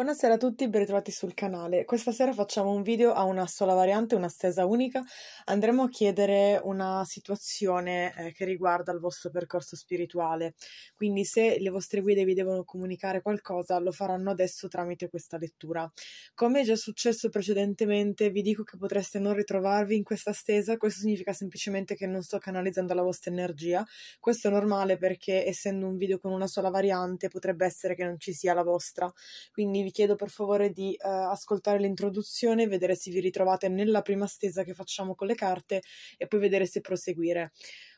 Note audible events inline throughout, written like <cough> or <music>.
Buonasera a tutti ben ritrovati sul canale. Questa sera facciamo un video a una sola variante, una stesa unica. Andremo a chiedere una situazione eh, che riguarda il vostro percorso spirituale. Quindi se le vostre guide vi devono comunicare qualcosa, lo faranno adesso tramite questa lettura. Come è già successo precedentemente, vi dico che potreste non ritrovarvi in questa stesa. Questo significa semplicemente che non sto canalizzando la vostra energia. Questo è normale perché essendo un video con una sola variante potrebbe essere che non ci sia la vostra. Quindi vi chiedo per favore di eh, ascoltare l'introduzione, vedere se vi ritrovate nella prima stesa che facciamo con le carte e poi vedere se proseguire.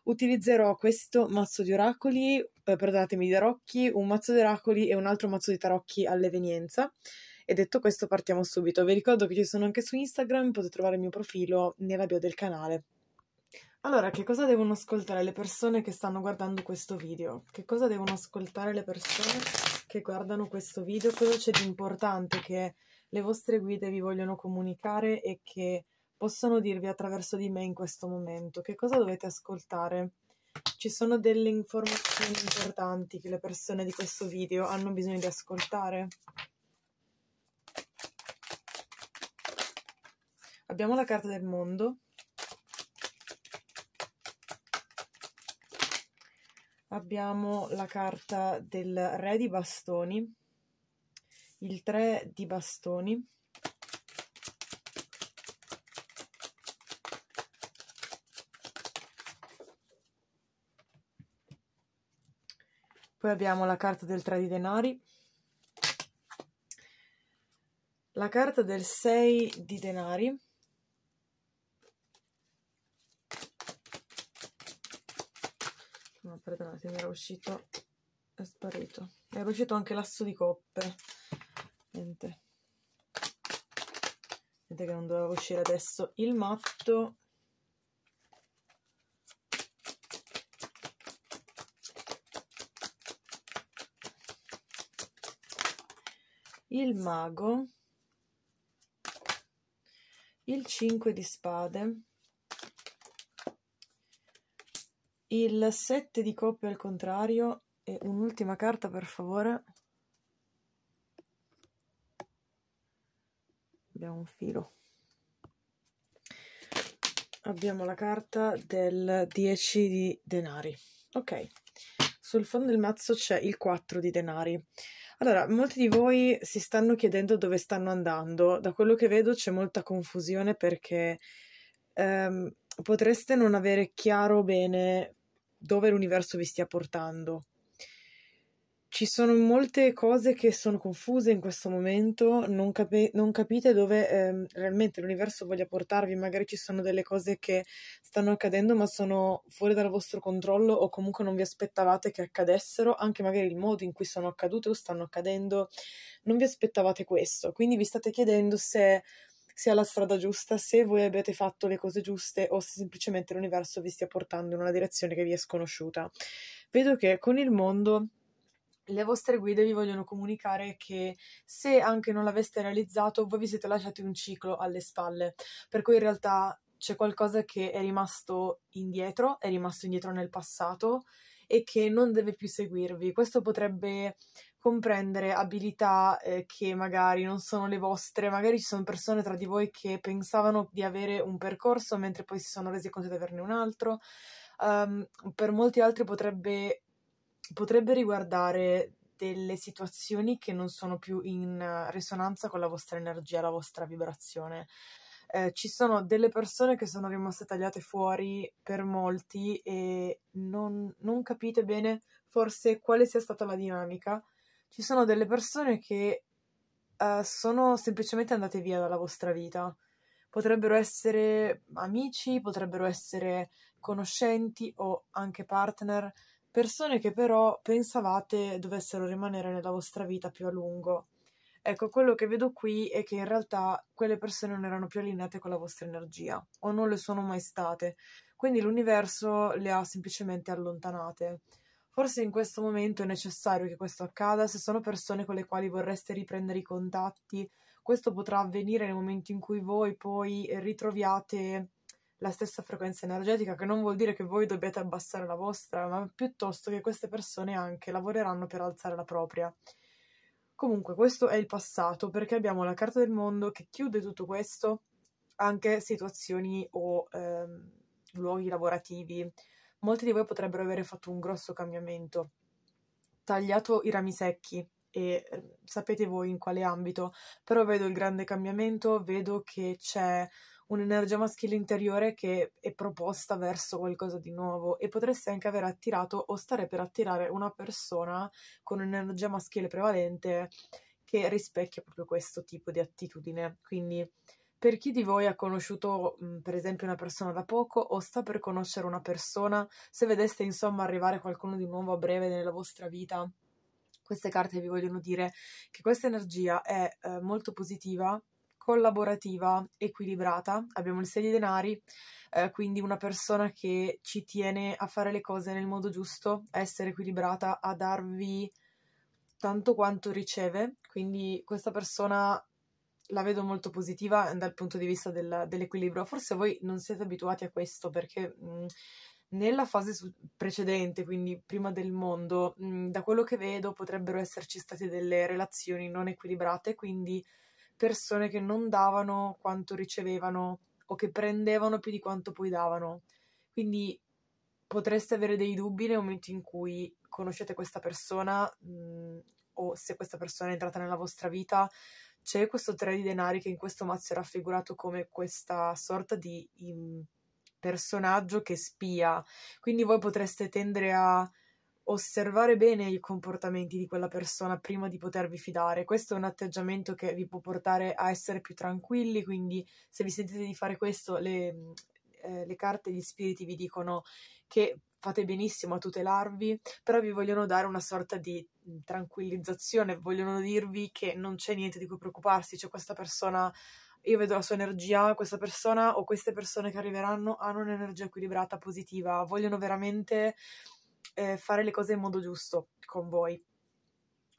Utilizzerò questo mazzo di oracoli, eh, perdonatemi, di tarocchi, un mazzo di oracoli e un altro mazzo di tarocchi all'evenienza. E detto questo partiamo subito. Vi ricordo che ci sono anche su Instagram, potete trovare il mio profilo nella bio del canale. Allora, che cosa devono ascoltare le persone che stanno guardando questo video? Che cosa devono ascoltare le persone che guardano questo video, cosa c'è di importante che le vostre guide vi vogliono comunicare e che possono dirvi attraverso di me in questo momento? Che cosa dovete ascoltare? Ci sono delle informazioni importanti che le persone di questo video hanno bisogno di ascoltare? Abbiamo la carta del mondo. abbiamo la carta del re di bastoni, il 3 di bastoni, poi abbiamo la carta del 3 di denari, la carta del 6 di denari, No, perdonate, mi era uscito, è sparito. Mi era uscito anche l'asso di coppe. Niente. Vedete che non doveva uscire adesso il matto. Il mago. Il 5 di spade. Il 7 di coppe al contrario e un'ultima carta per favore. Abbiamo un filo. Abbiamo la carta del 10 di denari. Ok, sul fondo del mazzo c'è il 4 di denari. Allora, molti di voi si stanno chiedendo dove stanno andando. Da quello che vedo c'è molta confusione perché ehm, potreste non avere chiaro bene dove l'universo vi stia portando. Ci sono molte cose che sono confuse in questo momento, non, capi- non capite dove ehm, realmente l'universo voglia portarvi, magari ci sono delle cose che stanno accadendo ma sono fuori dal vostro controllo o comunque non vi aspettavate che accadessero, anche magari il modo in cui sono accadute o stanno accadendo, non vi aspettavate questo, quindi vi state chiedendo se sia la strada giusta, se voi abbiate fatto le cose giuste o se semplicemente l'universo vi stia portando in una direzione che vi è sconosciuta. Vedo che con il mondo le vostre guide vi vogliono comunicare che se anche non l'aveste realizzato, voi vi siete lasciati un ciclo alle spalle, per cui in realtà c'è qualcosa che è rimasto indietro, è rimasto indietro nel passato e che non deve più seguirvi. Questo potrebbe comprendere abilità eh, che magari non sono le vostre, magari ci sono persone tra di voi che pensavano di avere un percorso mentre poi si sono resi conto di averne un altro. Um, per molti altri potrebbe, potrebbe riguardare delle situazioni che non sono più in eh, risonanza con la vostra energia, la vostra vibrazione eh, ci sono delle persone che sono rimaste tagliate fuori per molti e non, non capite bene forse quale sia stata la dinamica. Ci sono delle persone che eh, sono semplicemente andate via dalla vostra vita. Potrebbero essere amici, potrebbero essere conoscenti o anche partner, persone che però pensavate dovessero rimanere nella vostra vita più a lungo. Ecco, quello che vedo qui è che in realtà quelle persone non erano più allineate con la vostra energia o non le sono mai state. Quindi l'universo le ha semplicemente allontanate. Forse in questo momento è necessario che questo accada se sono persone con le quali vorreste riprendere i contatti. Questo potrà avvenire nel momento in cui voi poi ritroviate la stessa frequenza energetica, che non vuol dire che voi dobbiate abbassare la vostra, ma piuttosto che queste persone anche lavoreranno per alzare la propria. Comunque, questo è il passato, perché abbiamo la carta del mondo che chiude tutto questo, anche situazioni o ehm, luoghi lavorativi. Molti di voi potrebbero avere fatto un grosso cambiamento, tagliato i rami secchi, e ehm, sapete voi in quale ambito, però vedo il grande cambiamento, vedo che c'è un'energia maschile interiore che è proposta verso qualcosa di nuovo e potresti anche aver attirato o stare per attirare una persona con un'energia maschile prevalente che rispecchia proprio questo tipo di attitudine. Quindi per chi di voi ha conosciuto per esempio una persona da poco o sta per conoscere una persona, se vedeste insomma arrivare qualcuno di nuovo a breve nella vostra vita, queste carte vi vogliono dire che questa energia è eh, molto positiva collaborativa, equilibrata, abbiamo il 6 di denari, eh, quindi una persona che ci tiene a fare le cose nel modo giusto, a essere equilibrata, a darvi tanto quanto riceve, quindi questa persona la vedo molto positiva dal punto di vista del, dell'equilibrio. Forse voi non siete abituati a questo perché mh, mm, nella fase su- precedente, quindi prima del mondo, mh, mm, da quello che vedo potrebbero esserci state delle relazioni non equilibrate, quindi persone che non davano quanto ricevevano o che prendevano più di quanto poi davano. Quindi potreste avere dei dubbi nel momento in cui conoscete questa persona mh, mm, o se questa persona è entrata nella vostra vita. C'è questo tre di denari che in questo mazzo è raffigurato come questa sorta di in, mm, personaggio che spia. Quindi voi potreste tendere a osservare bene i comportamenti di quella persona prima di potervi fidare. Questo è un atteggiamento che vi può portare a essere più tranquilli, quindi se vi sentite di fare questo, le, eh, le carte di spiriti vi dicono che fate benissimo a tutelarvi, però vi vogliono dare una sorta di mm, tranquillizzazione, vogliono dirvi che non c'è niente di cui preoccuparsi, c'è cioè questa persona io vedo la sua energia, questa persona o queste persone che arriveranno hanno un'energia equilibrata, positiva, vogliono veramente eh, fare le cose in modo giusto con voi.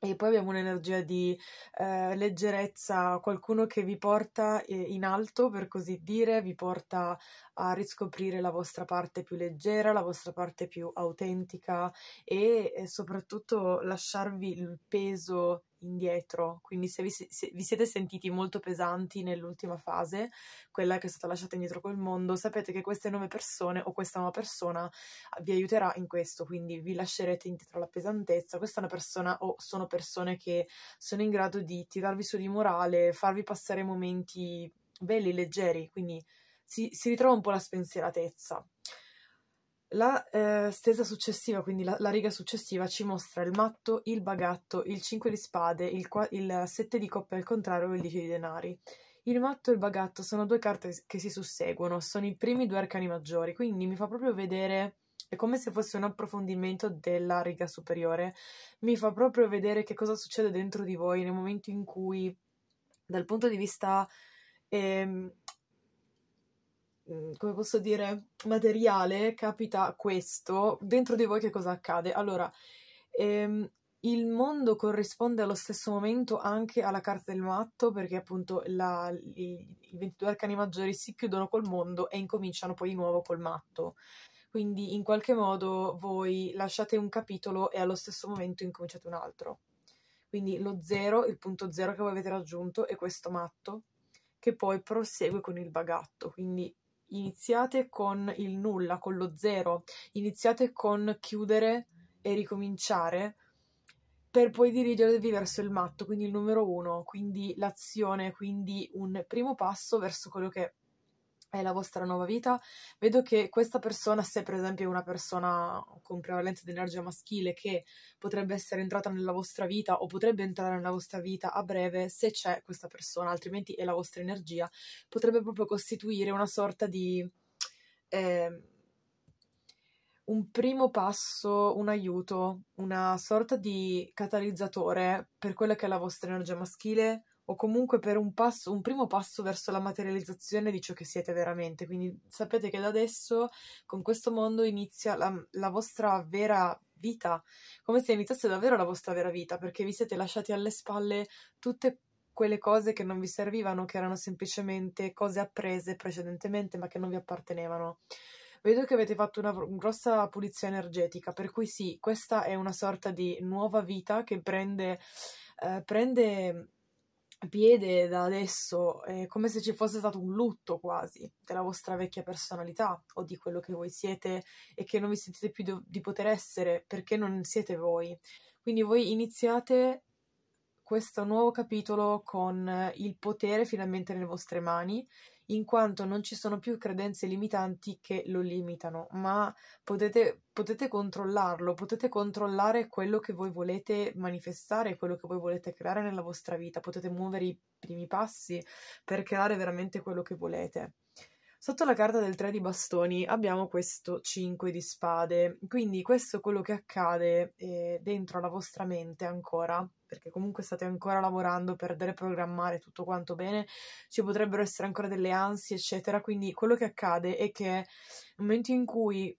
E poi abbiamo un'energia di eh, leggerezza, qualcuno che vi porta eh, in alto, per così dire, vi porta a riscoprire la vostra parte più leggera, la vostra parte più autentica e, e eh, soprattutto lasciarvi il peso indietro, quindi se vi, se vi, siete sentiti molto pesanti nell'ultima fase, quella che è stata lasciata indietro col mondo, sapete che queste nuove persone o questa nuova persona ah, vi aiuterà in questo, quindi vi lascerete indietro la pesantezza, questa è una persona o sono persone che sono in grado di tirarvi su di morale, farvi passare momenti belli, leggeri, quindi si, si ritrova un po' la spensieratezza la eh, stesa successiva, quindi la, la, riga successiva, ci mostra il matto, il bagatto, il 5 di spade, il, il 7 di coppe al contrario e il 10 di denari. Il matto e il bagatto sono due carte che si susseguono, sono i primi due arcani maggiori, quindi mi fa proprio vedere, è come se fosse un approfondimento della riga superiore, mi fa proprio vedere che cosa succede dentro di voi nel momento in cui, dal punto di vista... Ehm, Mm, come posso dire, materiale, capita questo, dentro di voi che cosa accade? Allora, ehm, il mondo corrisponde allo stesso momento anche alla carta del matto, perché appunto la, i, i 22 arcani maggiori si chiudono col mondo e incominciano poi di nuovo col matto. Quindi in qualche modo voi lasciate un capitolo e allo stesso momento incominciate un altro. Quindi lo zero, il punto zero che voi avete raggiunto è questo matto che poi prosegue con il bagatto. Quindi iniziate con il nulla, con lo zero, iniziate con chiudere e ricominciare per poi dirigervi verso il matto, quindi il numero uno, quindi l'azione, quindi un primo passo verso quello che è la vostra nuova vita, vedo che questa persona, se per esempio è una persona con prevalenza di energia maschile che potrebbe essere entrata nella vostra vita o potrebbe entrare nella vostra vita a breve, se c'è questa persona, altrimenti è la vostra energia, potrebbe proprio costituire una sorta di... Eh, un primo passo, un aiuto, una sorta di catalizzatore per quella che è la vostra energia maschile, o comunque per un, passo, un primo passo verso la materializzazione di ciò che siete veramente. Quindi sapete che da adesso con questo mondo inizia la, la vostra vera vita, come se iniziasse davvero la vostra vera vita, perché vi siete lasciati alle spalle tutte quelle cose che non vi servivano, che erano semplicemente cose apprese precedentemente ma che non vi appartenevano. Vedo che avete fatto una grossa pulizia energetica, per cui sì, questa è una sorta di nuova vita che prende, eh, prende piede da adesso, è come se ci fosse stato un lutto quasi della vostra vecchia personalità o di quello che voi siete e che non vi sentite più do- di poter essere perché non siete voi. Quindi voi iniziate questo nuovo capitolo con il potere finalmente nelle vostre mani in quanto non ci sono più credenze limitanti che lo limitano, ma potete, potete controllarlo, potete controllare quello che voi volete manifestare, quello che voi volete creare nella vostra vita, potete muovere i primi passi per creare veramente quello che volete. Sotto la carta del 3 di bastoni abbiamo questo 5 di spade, quindi questo è quello che accade eh, dentro la vostra mente ancora, perché comunque state ancora lavorando per reprogrammare tutto quanto bene, ci potrebbero essere ancora delle ansie, eccetera, quindi quello che accade è che nel momento in cui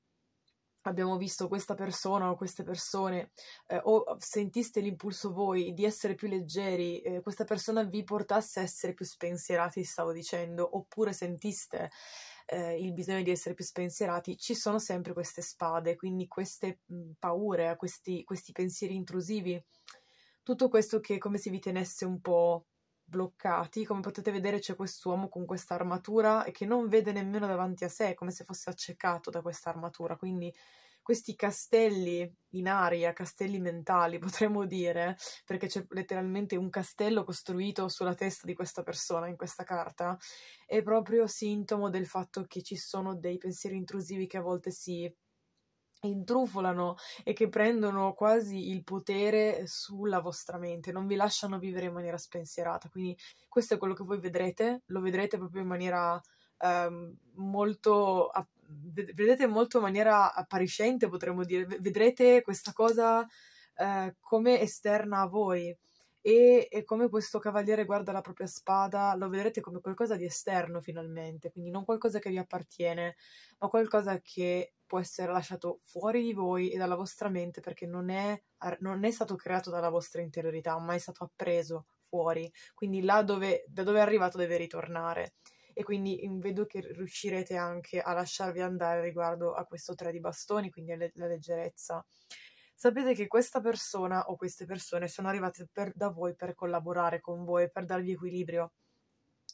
abbiamo visto questa persona o queste persone eh, o sentiste l'impulso voi di essere più leggeri, eh, questa persona vi portasse a essere più spensierati, stavo dicendo, oppure sentiste eh, il bisogno di essere più spensierati, ci sono sempre queste spade, quindi queste mh, mm, paure, questi, questi pensieri intrusivi, tutto questo che è come se vi tenesse un po' bloccati. Come potete vedere c'è quest'uomo con questa armatura che non vede nemmeno davanti a sé, come se fosse accecato da questa armatura. Quindi questi castelli in aria, castelli mentali <laughs> potremmo dire, perché c'è letteralmente un castello costruito sulla testa di questa persona in questa carta, è proprio sintomo del fatto che ci sono dei pensieri intrusivi che a volte si intrufolano e che prendono quasi il potere sulla vostra mente, non vi lasciano vivere in maniera spensierata. Quindi questo è quello che voi vedrete, lo vedrete proprio in maniera ehm, molto vedrete molto in maniera appariscente, potremmo dire, vedrete questa cosa eh, come esterna a voi e, e, come questo cavaliere guarda la propria spada, lo vedrete come qualcosa di esterno finalmente, quindi non qualcosa che vi appartiene, ma qualcosa che può essere lasciato fuori di voi e dalla vostra mente perché non è, non è stato creato dalla vostra interiorità, ma è stato appreso fuori, quindi là dove, da dove è arrivato deve ritornare. E quindi mm, vedo che riuscirete anche a lasciarvi andare riguardo a questo tre di bastoni, quindi la leggerezza sapete che questa persona o queste persone sono arrivate per, da voi per collaborare con voi, per darvi equilibrio.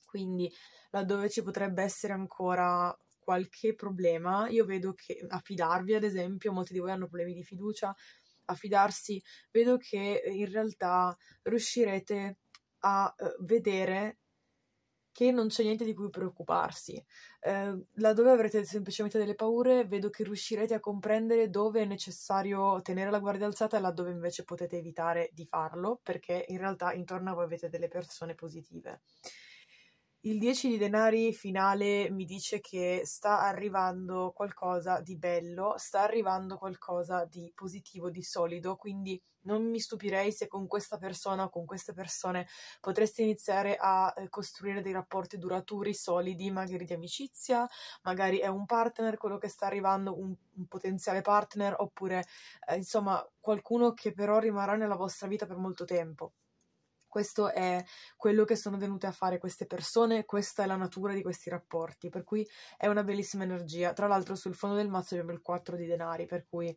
Quindi laddove ci potrebbe essere ancora qualche problema, io vedo che affidarvi, ad esempio, molti di voi hanno problemi di fiducia, affidarsi, vedo che in realtà riuscirete a eh, vedere che non c'è niente di cui preoccuparsi. Eh, laddove avrete semplicemente delle paure, vedo che riuscirete a comprendere dove è necessario tenere la guardia alzata e laddove invece potete evitare di farlo, perché in realtà intorno a voi avete delle persone positive. Il 10 di denari finale mi dice che sta arrivando qualcosa di bello, sta arrivando qualcosa di positivo, di solido, quindi non mi stupirei se con questa persona o con queste persone potreste iniziare a eh, costruire dei rapporti duraturi, solidi, magari di amicizia, magari è un partner quello che sta arrivando, un, un potenziale partner, oppure eh, insomma qualcuno che però rimarrà nella vostra vita per molto tempo questo è quello che sono venute a fare queste persone, questa è la natura di questi rapporti, per cui è una bellissima energia. Tra l'altro sul fondo del mazzo abbiamo il 4 di denari, per cui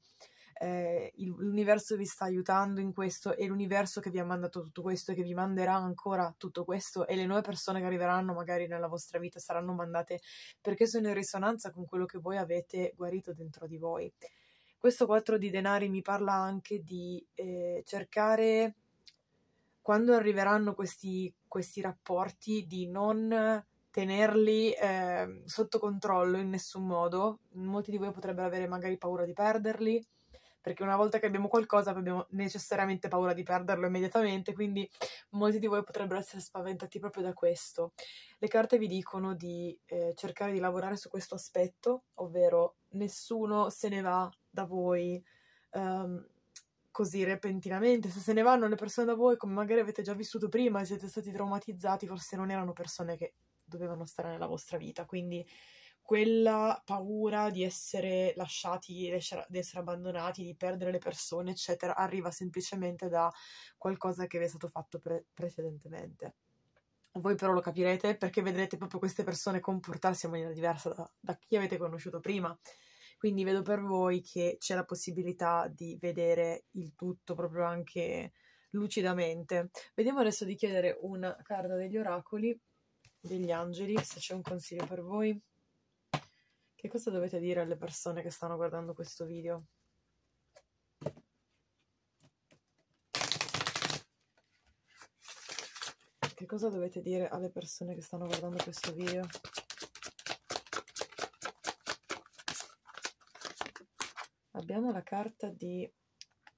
eh, l'universo vi sta aiutando in questo e l'universo che vi ha mandato tutto questo e che vi manderà ancora tutto questo e le nuove persone che arriveranno magari nella vostra vita saranno mandate perché sono in risonanza con quello che voi avete guarito dentro di voi. Questo 4 di denari mi parla anche di eh, cercare quando arriveranno questi, questi rapporti di non tenerli eh, sotto controllo in nessun modo. Molti di voi potrebbero avere magari paura di perderli, perché una volta che abbiamo qualcosa abbiamo necessariamente paura di perderlo immediatamente, quindi molti di voi potrebbero essere spaventati proprio da questo. Le carte vi dicono di eh, cercare di lavorare su questo aspetto, ovvero nessuno se ne va da voi. Um, così repentinamente, se se ne vanno le persone da voi come magari avete già vissuto prima e siete stati traumatizzati, forse non erano persone che dovevano stare nella vostra vita, quindi quella paura di essere lasciati, di essere, abbandonati, di perdere le persone, eccetera, arriva semplicemente da qualcosa che vi è stato fatto pre- precedentemente. Voi però lo capirete perché vedrete proprio queste persone comportarsi in maniera diversa da, da chi avete conosciuto prima. Quindi vedo per voi che c'è la possibilità di vedere il tutto proprio anche lucidamente. Vediamo adesso di chiedere una carta degli oracoli, degli angeli, se c'è un consiglio per voi. Che cosa dovete dire alle persone che stanno guardando questo video? Che cosa dovete dire alle persone che stanno guardando questo video? Abbiamo la carta di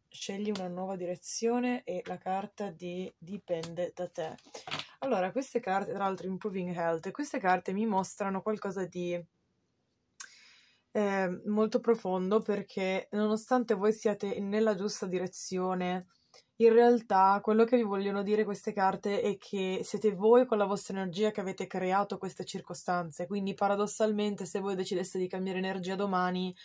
scegli una nuova direzione e la carta di dipende da te. Allora, queste carte, tra l'altro Improving Health, queste carte mi mostrano qualcosa di eh, molto profondo perché nonostante voi siate nella giusta direzione, in realtà quello che vi vogliono dire queste carte è che siete voi con la vostra energia che avete creato queste circostanze, quindi paradossalmente se voi decideste di cambiare energia domani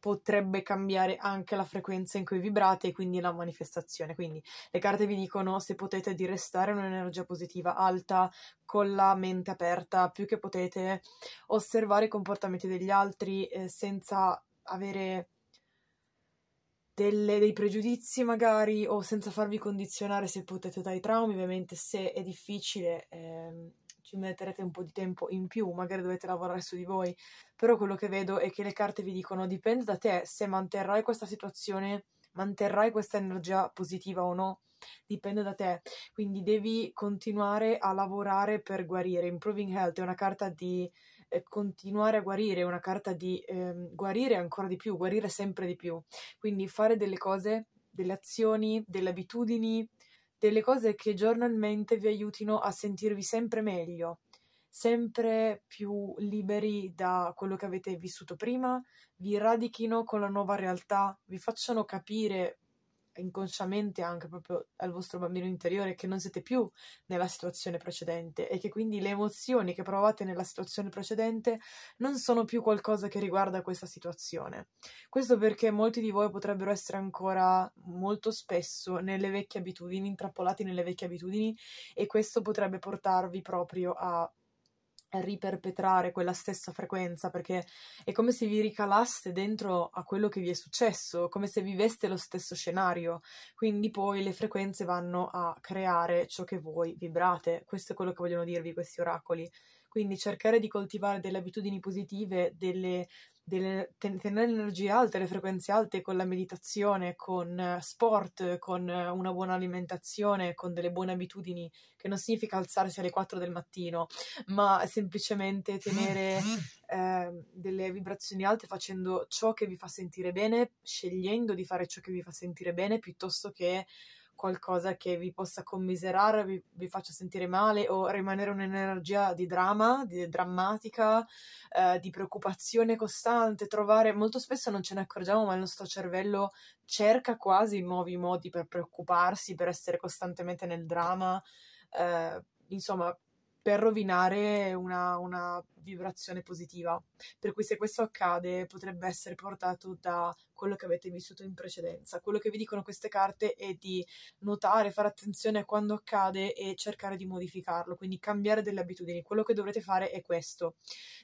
potrebbe cambiare anche la frequenza in cui vibrate e quindi la manifestazione. Quindi le carte vi dicono se potete di restare un'energia positiva alta con la mente aperta, più che potete osservare i comportamenti degli altri eh, senza avere delle, dei pregiudizi magari o senza farvi condizionare se potete dai traumi, ovviamente se è difficile. Eh, ci metterete un po' di tempo in più, magari dovete lavorare su di voi, però quello che vedo è che le carte vi dicono dipende da te se manterrai questa situazione, manterrai questa energia positiva o no, dipende da te, quindi devi continuare a lavorare per guarire. Improving Health è una carta di eh, continuare a guarire, è una carta di eh, guarire ancora di più, guarire sempre di più, quindi fare delle cose, delle azioni, delle abitudini delle cose che giornalmente vi aiutino a sentirvi sempre meglio, sempre più liberi da quello che avete vissuto prima, vi radichino con la nuova realtà, vi facciano capire inconsciamente anche proprio al vostro bambino interiore che non siete più nella situazione precedente e che quindi le emozioni che provate nella situazione precedente non sono più qualcosa che riguarda questa situazione. Questo perché molti di voi potrebbero essere ancora molto spesso nelle vecchie abitudini, intrappolati nelle vecchie abitudini e questo potrebbe portarvi proprio a riperpetrare quella stessa frequenza perché è come se vi ricalaste dentro a quello che vi è successo, come se viveste lo stesso scenario. Quindi poi le frequenze vanno a creare ciò che voi vibrate. Questo è quello che vogliono dirvi questi oracoli. Quindi cercare di coltivare delle abitudini positive, delle delle, ten- tenere le energie alte, le frequenze alte con la meditazione, con eh, sport, con eh, una buona alimentazione, con delle buone abitudini, che non significa alzarsi alle 4 del mattino, ma semplicemente mm, tenere eh, delle vibrazioni alte facendo ciò che vi fa sentire bene, scegliendo di fare ciò che vi fa sentire bene piuttosto che qualcosa che vi possa commiserare, vi, vi faccia sentire male o rimanere un'energia di dramma, di drammatica, eh, di preoccupazione costante, trovare molto spesso non ce ne accorgiamo, ma il nostro cervello cerca quasi nuovi modi per preoccuparsi, per essere costantemente nel dramma, eh, insomma, per rovinare una, una vibrazione positiva. Per cui se questo accade potrebbe essere portato da quello che avete vissuto in precedenza. Quello che vi dicono queste carte è di notare, fare attenzione a quando accade e cercare di modificarlo, quindi cambiare delle abitudini. Quello che dovrete fare è questo.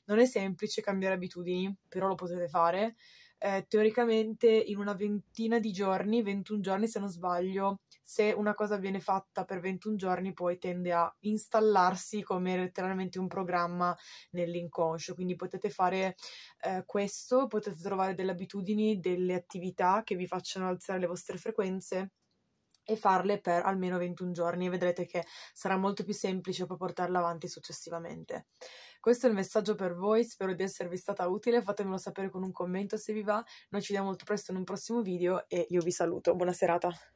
Non è semplice cambiare abitudini, però lo potete fare. Eh, teoricamente in una ventina di giorni, 21 giorni se non sbaglio, se una cosa viene fatta per 21 giorni poi tende a installarsi come letteralmente un programma nel dell'inconscio, quindi potete fare eh, questo, potete trovare delle abitudini, delle attività che vi facciano alzare le vostre frequenze e farle per almeno 21 giorni e vedrete che sarà molto più semplice poi portarla avanti successivamente. Questo è il messaggio per voi, spero di esservi stata utile, fatemelo sapere con un commento se vi va, noi ci vediamo molto presto in un prossimo video e io vi saluto, buona serata!